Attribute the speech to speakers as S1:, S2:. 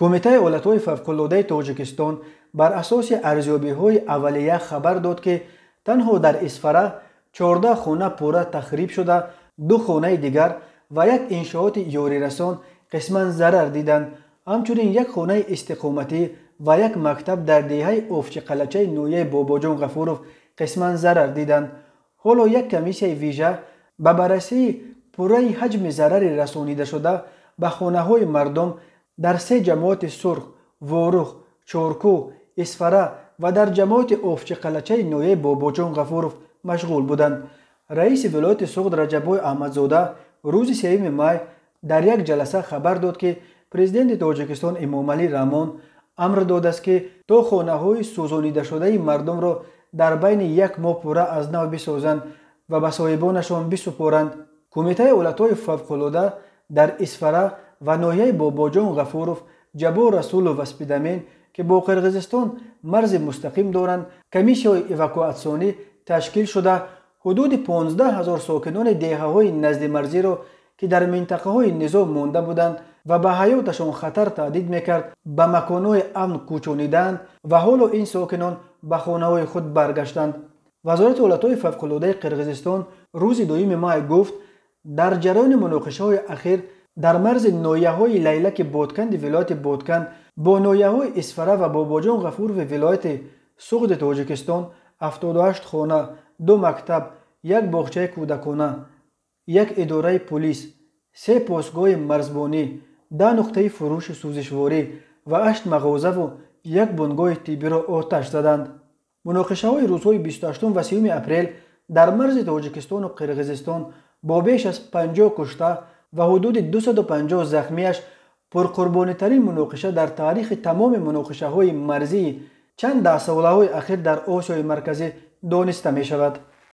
S1: кумитаи олатҳои фавқуллодаи тоҷикистон бар асоси арзёбиҳои аввалия хабар дод ки танҳо дар исфара чордаҳ хона пурра тахриб шуда ду хонаи дигар ва як иншооти ёрирасон қисман зарар диданд ҳамчунин як хонаи истиқоматӣ ва як мактаб дар деҳаи овчиқалачаи ноияи бобоҷон ғафуров қисман зарар диданд ҳоло як комиссияи вижа ба баррасии пурраи ҳаҷми зарари расонидашуда ба хонаҳои мардум дар се ҷамоати сурх ворух чорку исфара ва дар ҷамоати овчиқалачаи ноияи бобоҷон ғафуров машғул буданд раиси вилояти суғд раҷабой аҳмадзода рӯзи севими май дар як ҷаласа хабар дод ки президенти тоҷикистон эмомалӣ раҳмон амр додааст ки то хонаҳои сӯзонидашудаи мардумро дар байни як моҳ пурра аз нав бисозанд ва ба соҳибонашон бисупоранд кумитаи олатҳои фавқулода дар исфара ва ноҳияи бобоҷон ғафуров ҷабор расулов ва спидамен ки бо қирғизистон марзи мустақим доранд комиссияи эвакуатсионӣ ташкил шуда ҳудуди 15000 сокинони деҳаҳои назди марзиро ки дар минтақаҳои низо монда буданд ва ба ҳаёташон хатар таҳдид мекард ба маконҳои амн кӯчониданд ва ҳоло ин сокинон ба хонаҳои худ баргаштанд вазорати ҳолатҳои фавқулодаи қирғизистон рӯзи дуюми май гуфт дар ҷараёни муноқишаҳои ахир дар марзи ноияҳои лайлаки бодканди вилояти бодкан бо ноияҳои исфара ва бобоҷон ғафурови вилояти суғди тоҷикистон 78 хона ду мактаб як боғчаи кӯдакона як идораи полис се посгоҳи марзбонӣ да нуқтаи фурӯши сӯзишворӣ ва ашт мағозаву як бунгоҳи тиббиро оташ заданд муноқишаҳои рӯзҳои 28 ва 3 апрел дар марзи тоҷикистону қирғизистон бо беш аз 50 кушта ва ҳудуди 250 захмиаш пурқурбониторин муноқиша дар таърихи тамоми муноқишаҳои марзии чанд даҳсолаҳои ахир дар осиёи марказӣ дониста мешавад